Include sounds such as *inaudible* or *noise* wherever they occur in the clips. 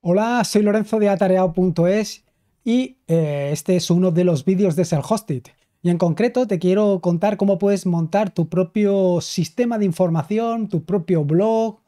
Hola, soy Lorenzo de atareado.es y eh, este es uno de los vídeos de Self-Hosted. Y en concreto te quiero contar cómo puedes montar tu propio sistema de información, tu propio blog,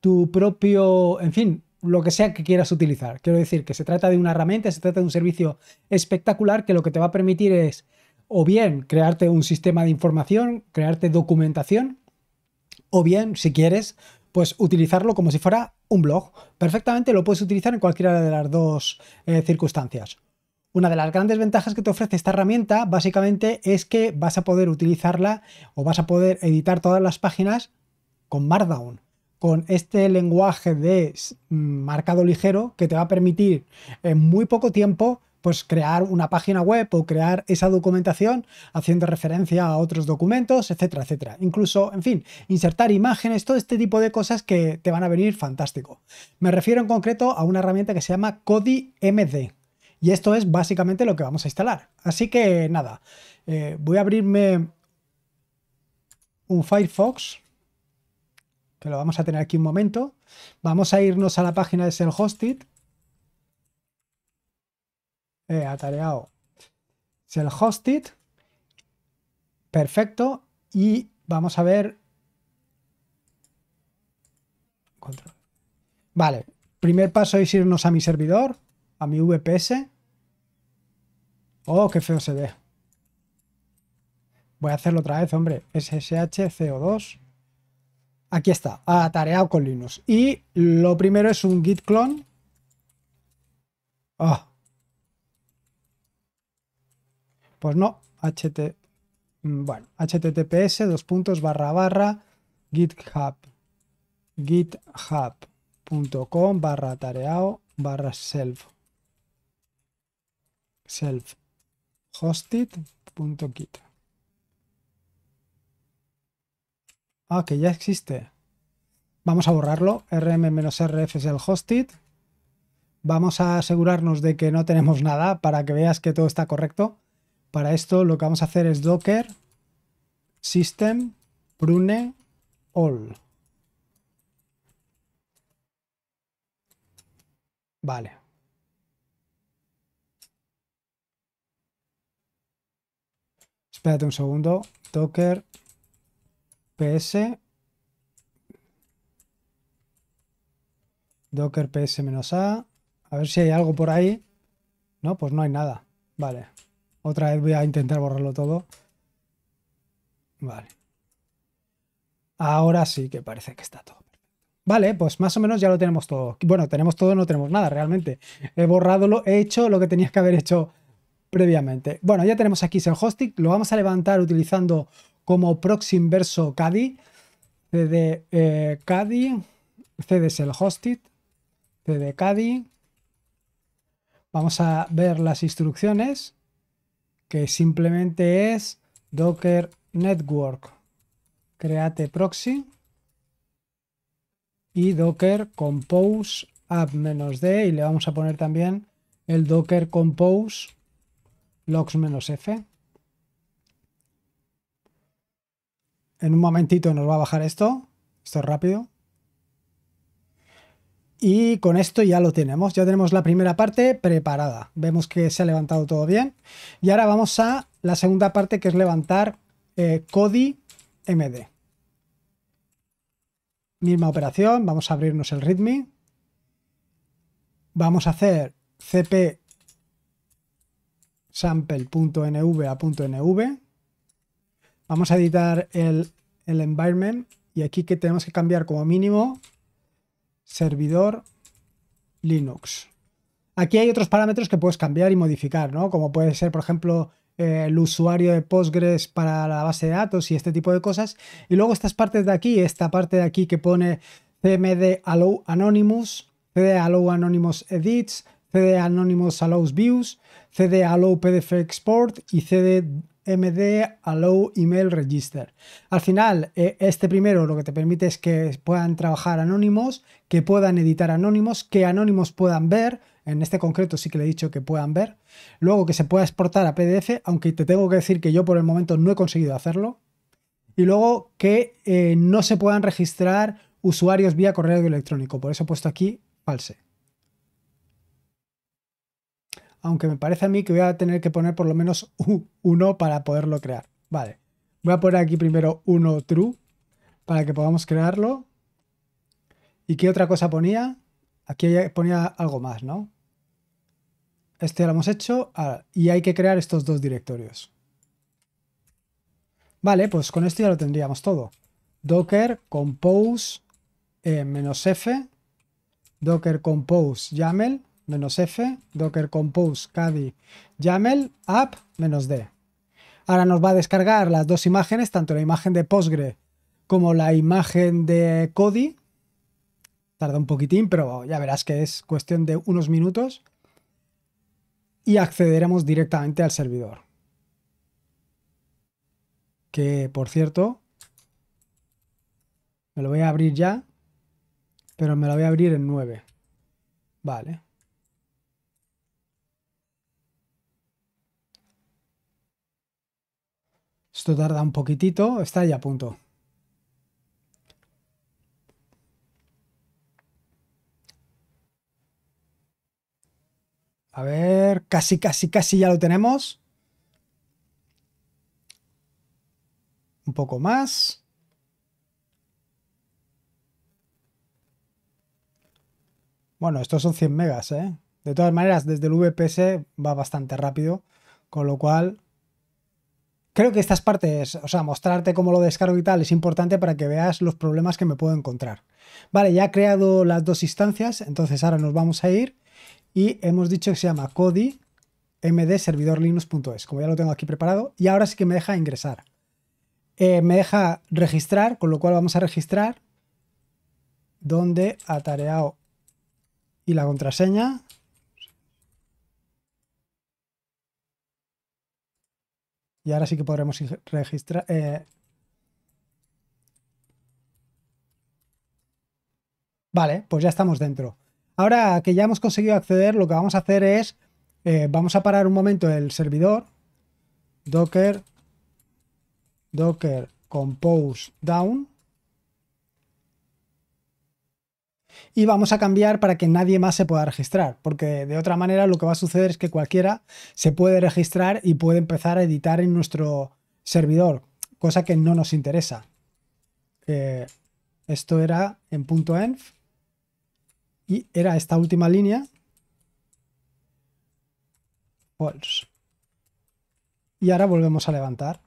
tu propio, en fin, lo que sea que quieras utilizar. Quiero decir que se trata de una herramienta, se trata de un servicio espectacular que lo que te va a permitir es o bien crearte un sistema de información, crearte documentación, o bien, si quieres, pues utilizarlo como si fuera un blog. Perfectamente lo puedes utilizar en cualquiera de las dos eh, circunstancias. Una de las grandes ventajas que te ofrece esta herramienta básicamente es que vas a poder utilizarla o vas a poder editar todas las páginas con Markdown, con este lenguaje de mm, marcado ligero que te va a permitir en muy poco tiempo pues crear una página web o crear esa documentación haciendo referencia a otros documentos, etcétera, etcétera. Incluso, en fin, insertar imágenes, todo este tipo de cosas que te van a venir fantástico. Me refiero en concreto a una herramienta que se llama Kodi MD. Y esto es básicamente lo que vamos a instalar. Así que nada, eh, voy a abrirme un Firefox, que lo vamos a tener aquí un momento. Vamos a irnos a la página de Self Hosted eh, atareado. el hosted. Perfecto. Y vamos a ver. Vale. Primer paso es irnos a mi servidor, a mi VPS. Oh, qué feo se ve. Voy a hacerlo otra vez, hombre. SSH CO2. Aquí está, atareado con Linux. Y lo primero es un git clone. Oh, Pues no, HT, mm, bueno, https dos puntos barra barra github github.com barra tareao barra self self hosted.git Ah, que ya existe. Vamos a borrarlo. rm-rf es el hosted. Vamos a asegurarnos de que no tenemos nada para que veas que todo está correcto. Para esto lo que vamos a hacer es docker system prune all. Vale. Espérate un segundo. Docker ps. Docker ps-a. A ver si hay algo por ahí. No, pues no hay nada. Vale. Otra vez voy a intentar borrarlo todo. Vale. Ahora sí que parece que está todo Vale, pues más o menos ya lo tenemos todo. Bueno, tenemos todo, no tenemos nada realmente. He borrado, lo, he hecho lo que tenías que haber hecho previamente. Bueno, ya tenemos aquí el hosting. Lo vamos a levantar utilizando como proxy inverso CADI. CD eh, CADI. CD el hosting. CD CADI. Vamos a ver las instrucciones que simplemente es docker network create proxy y docker compose app-d y le vamos a poner también el docker compose logs-f. En un momentito nos va a bajar esto, esto es rápido. Y con esto ya lo tenemos, ya tenemos la primera parte preparada. Vemos que se ha levantado todo bien. Y ahora vamos a la segunda parte que es levantar eh, Cody MD. Misma operación, vamos a abrirnos el README. Vamos a hacer cp sample.nv Vamos a editar el, el environment y aquí que tenemos que cambiar como mínimo servidor Linux. Aquí hay otros parámetros que puedes cambiar y modificar, ¿no? Como puede ser, por ejemplo, eh, el usuario de Postgres para la base de datos y este tipo de cosas. Y luego estas partes de aquí, esta parte de aquí que pone CMD Allow Anonymous, CD Allow Anonymous Edits, CD Anonymous Allows Views, CD Allow PDF Export y CD MD Allow Email Register. Al final, eh, este primero lo que te permite es que puedan trabajar anónimos, que puedan editar anónimos, que anónimos puedan ver. En este concreto sí que le he dicho que puedan ver. Luego que se pueda exportar a PDF, aunque te tengo que decir que yo por el momento no he conseguido hacerlo. Y luego que eh, no se puedan registrar usuarios vía correo electrónico. Por eso he puesto aquí false aunque me parece a mí que voy a tener que poner por lo menos uno para poderlo crear. Vale, voy a poner aquí primero uno true para que podamos crearlo. ¿Y qué otra cosa ponía? Aquí ponía algo más, ¿no? Este lo hemos hecho ah, y hay que crear estos dos directorios. Vale, pues con esto ya lo tendríamos todo. Docker compose eh, menos f, Docker compose YAML menos F, docker compose cadi YAML app menos D. Ahora nos va a descargar las dos imágenes, tanto la imagen de Postgre como la imagen de cody Tarda un poquitín, pero ya verás que es cuestión de unos minutos. Y accederemos directamente al servidor. Que, por cierto, me lo voy a abrir ya, pero me lo voy a abrir en 9. Vale. Esto tarda un poquitito, está ya a punto. A ver, casi, casi, casi ya lo tenemos. Un poco más. Bueno, estos son 100 megas, ¿eh? De todas maneras, desde el VPS va bastante rápido, con lo cual creo que estas partes, o sea, mostrarte cómo lo descargo y tal, es importante para que veas los problemas que me puedo encontrar. Vale, ya he creado las dos instancias, entonces ahora nos vamos a ir y hemos dicho que se llama codi md como ya lo tengo aquí preparado, y ahora sí que me deja ingresar. Eh, me deja registrar, con lo cual vamos a registrar donde atareado y la contraseña. Y ahora sí que podremos registrar... Eh, vale, pues ya estamos dentro. Ahora que ya hemos conseguido acceder, lo que vamos a hacer es... Eh, vamos a parar un momento el servidor. Docker... Docker compose down y vamos a cambiar para que nadie más se pueda registrar, porque de otra manera lo que va a suceder es que cualquiera se puede registrar y puede empezar a editar en nuestro servidor, cosa que no nos interesa. esto era en punto .env y era esta última línea. Y ahora volvemos a levantar.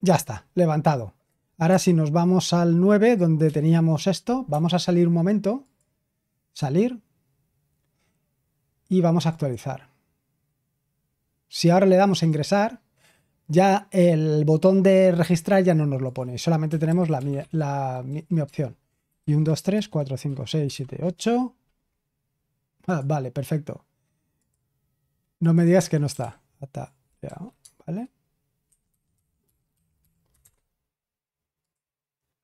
Ya está, levantado. Ahora si nos vamos al 9, donde teníamos esto, vamos a salir un momento, salir, y vamos a actualizar. Si ahora le damos a ingresar, ya el botón de registrar ya no nos lo pone, solamente tenemos mi, opción. Y 1, 2, 3, 4, 5, 6, 7, 8. Ah, vale, perfecto. No me digas que no está. Hasta ya, ¿vale?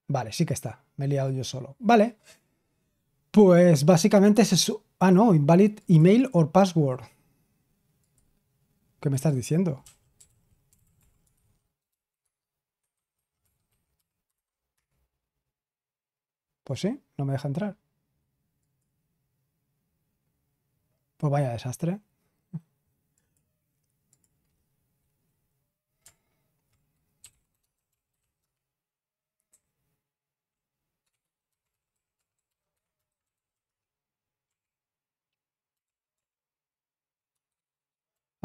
Vale, sí que está. Me he liado yo solo. Vale. Pues básicamente es eso. Ah, no, invalid email or password. ¿Qué me estás diciendo? Pues sí, no me deja entrar. Pues vaya desastre.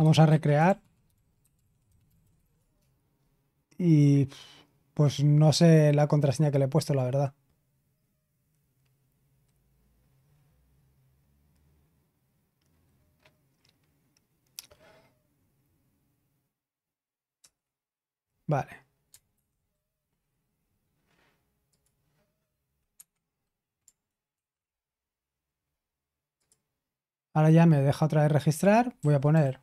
Vamos a recrear. Y pues no sé la contraseña que le he puesto, la verdad. Vale. Ahora ya me deja otra vez registrar. Voy a poner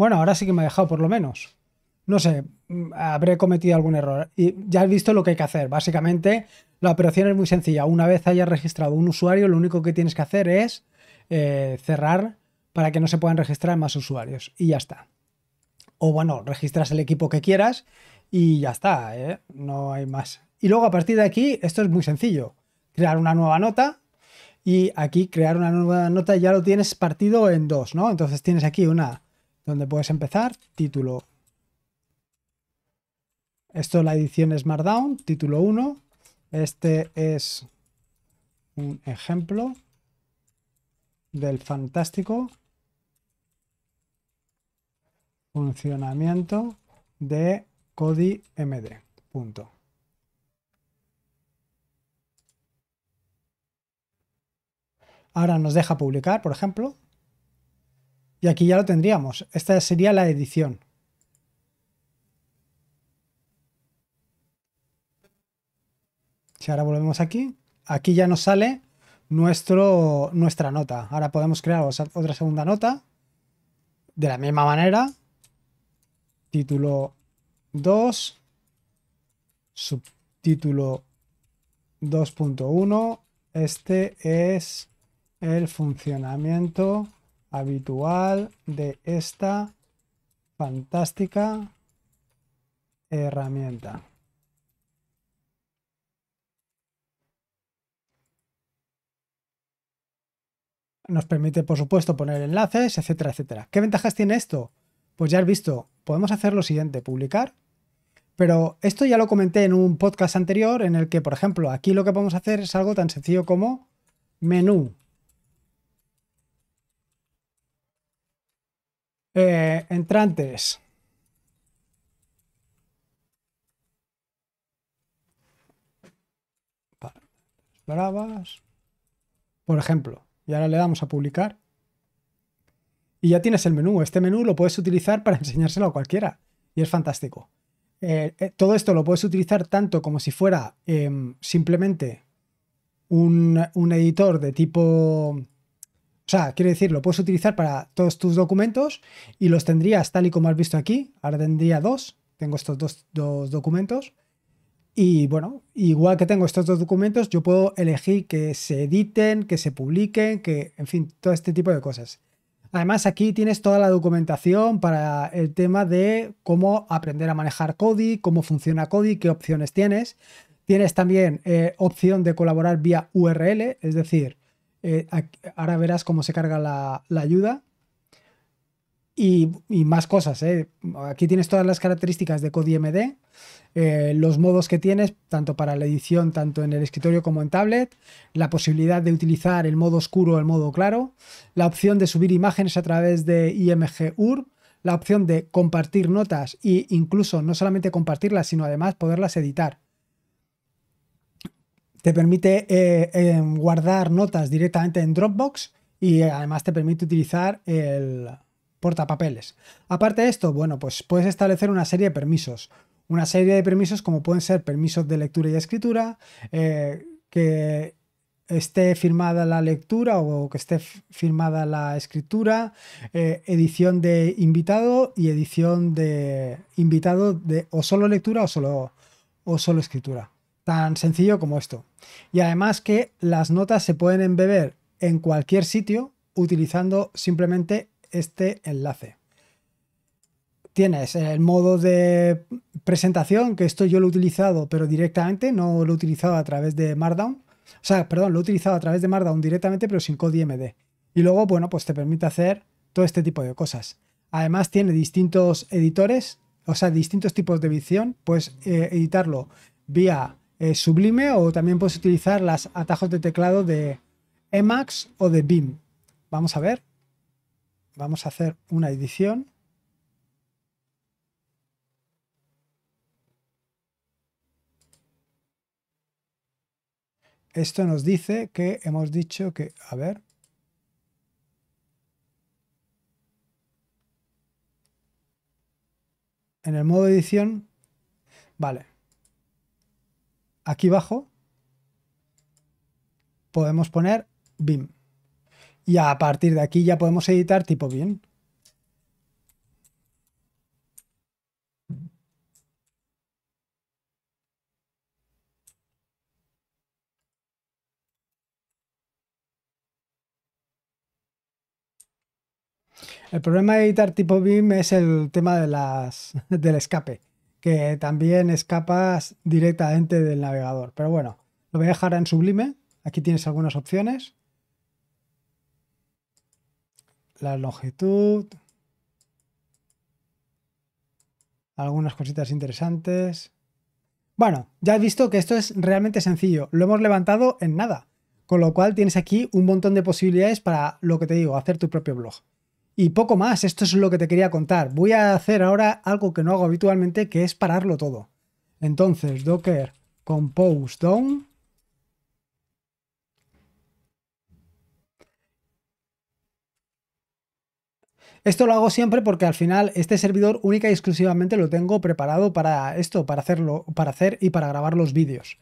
bueno, ahora sí que me ha dejado por lo menos. No sé, mm, habré cometido algún error. Y ya has visto lo que hay que hacer. Básicamente, la operación es muy sencilla. Una vez hayas registrado un usuario, lo único que tienes que hacer es eh, cerrar para que no se puedan registrar más usuarios. Y ya está. O bueno, registras el equipo que quieras y ya está, ¿eh? no hay más. Y luego a partir de aquí, esto es muy sencillo. Crear una nueva nota y aquí crear una nueva nota ya lo tienes partido en dos, ¿no? Entonces tienes aquí una donde puedes empezar, título. Esto es la edición Smartdown, título 1. Este es un ejemplo del fantástico funcionamiento de codi MD. Punto. Ahora nos deja publicar, por ejemplo. Y aquí ya lo tendríamos. Esta sería la edición. Si ahora volvemos aquí, aquí ya nos sale nuestro, nuestra nota. Ahora podemos crear otra segunda nota. De la misma manera. Título 2. Subtítulo 2.1. Este es el funcionamiento habitual de esta fantástica herramienta. Nos permite, por supuesto, poner enlaces, etcétera, etcétera. ¿Qué ventajas tiene esto? Pues ya has visto, podemos hacer lo siguiente, publicar. Pero esto ya lo comenté en un podcast anterior en el que, por ejemplo, aquí lo que podemos hacer es algo tan sencillo como menú. Eh, entrantes. Bravas. Por ejemplo. Y ahora le damos a publicar. Y ya tienes el menú. Este menú lo puedes utilizar para *laughs* enseñárselo a cualquiera. Y es fantástico. Eh, eh, todo esto lo puedes utilizar tanto como si fuera em, simplemente un, un editor de tipo o sea, quiero decir, lo puedes utilizar para todos tus documentos y los tendrías tal y como has visto aquí. Ahora tendría dos. Tengo estos dos, documentos. Y bueno, igual que tengo estos dos documentos, yo puedo elegir que se editen, que se publiquen, que, en fin, todo este tipo de cosas. Además, aquí tienes toda la documentación para el tema de cómo aprender a manejar Kodi, cómo funciona Kodi, qué opciones tienes. Tienes también eh, opción de colaborar vía URL, es decir, eh, ahora verás cómo se carga la, ayuda. Y, más cosas. Eh. Aquí tienes todas las características de Codimd, eh, los modos que tienes, tanto para la edición, tanto en el escritorio como en tablet, la posibilidad de utilizar el modo oscuro o el modo claro, la opción de subir imágenes a través de IMG la opción de compartir notas e incluso no solamente compartirlas, sino además poderlas editar te permite eh, em, guardar notas directamente en Dropbox y eh, además te permite utilizar el portapapeles. Aparte de esto, bueno, pues puedes establecer una serie de permisos. Una serie de permisos como pueden ser permisos de lectura y escritura, eh, que esté firmada la lectura o que esté firmada la escritura, edición de invitado y edición de invitado de o solo lectura o solo, o solo escritura. Tan sencillo como esto. Y además que las notas se pueden embeber en cualquier sitio utilizando simplemente este enlace. Tienes el modo de presentación, que esto yo lo he utilizado, pero directamente, no lo he utilizado a través de Markdown. O sea, perdón, lo he utilizado a través de Markdown directamente, pero sin código IMD. Y luego, bueno, pues te permite hacer todo este tipo de cosas. Además, tiene distintos editores, o sea, distintos tipos de edición. Puedes eh, editarlo vía eh, sublime o también puedes utilizar las atajos de teclado de Emacs o de BIM. Vamos a ver. Vamos a hacer una edición. Esto nos dice que hemos dicho que, a ver, en el modo edición, vale, aquí abajo podemos poner BIM. Y a partir de aquí ya podemos editar tipo BIM. El problema de editar tipo BIM es el tema de las, del escape que también escapas directamente del navegador. Pero bueno, lo voy a dejar en sublime. Aquí tienes algunas opciones. La longitud. Algunas cositas interesantes. Bueno, ya has visto que esto es realmente sencillo. Lo hemos levantado en nada. Con lo cual tienes aquí un montón de posibilidades para lo que te digo, hacer tu propio blog. Y poco más, esto es lo que te quería contar. Voy a hacer ahora algo que no hago habitualmente, que es pararlo todo. Entonces, docker compose down. Esto lo hago siempre porque al final este servidor única y exclusivamente lo tengo preparado para esto, para hacerlo, para hacer y para grabar los vídeos.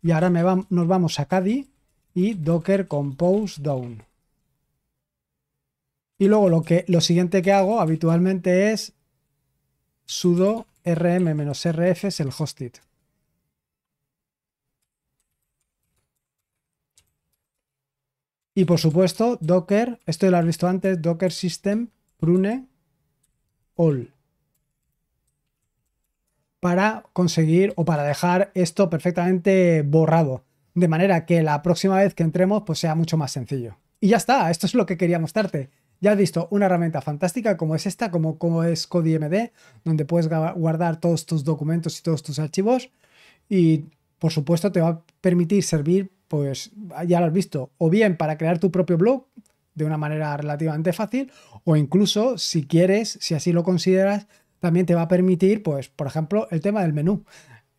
Y ahora nos vamos a Kadi y docker compose down. Y luego lo, que, lo siguiente que hago habitualmente es sudo rm-rf es el hostit Y por supuesto, docker, esto lo has visto antes, docker system prune all. Para conseguir o para dejar esto perfectamente borrado. De manera que la próxima vez que entremos pues sea mucho más sencillo. Y ya está, esto es lo que quería mostrarte. Ya has visto una herramienta fantástica como es esta, como, como es Codimd, donde puedes guardar todos tus documentos y todos tus archivos. Y por supuesto te va a permitir servir, pues ya lo has visto, o bien para crear tu propio blog de una manera relativamente fácil, o incluso si quieres, si así lo consideras, también te va a permitir, pues, por ejemplo, el tema del menú.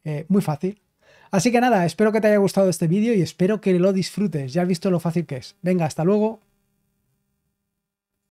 Eh, muy fácil. Así que nada, espero que te haya gustado este vídeo y espero que lo disfrutes. Ya has visto lo fácil que es. Venga, hasta luego.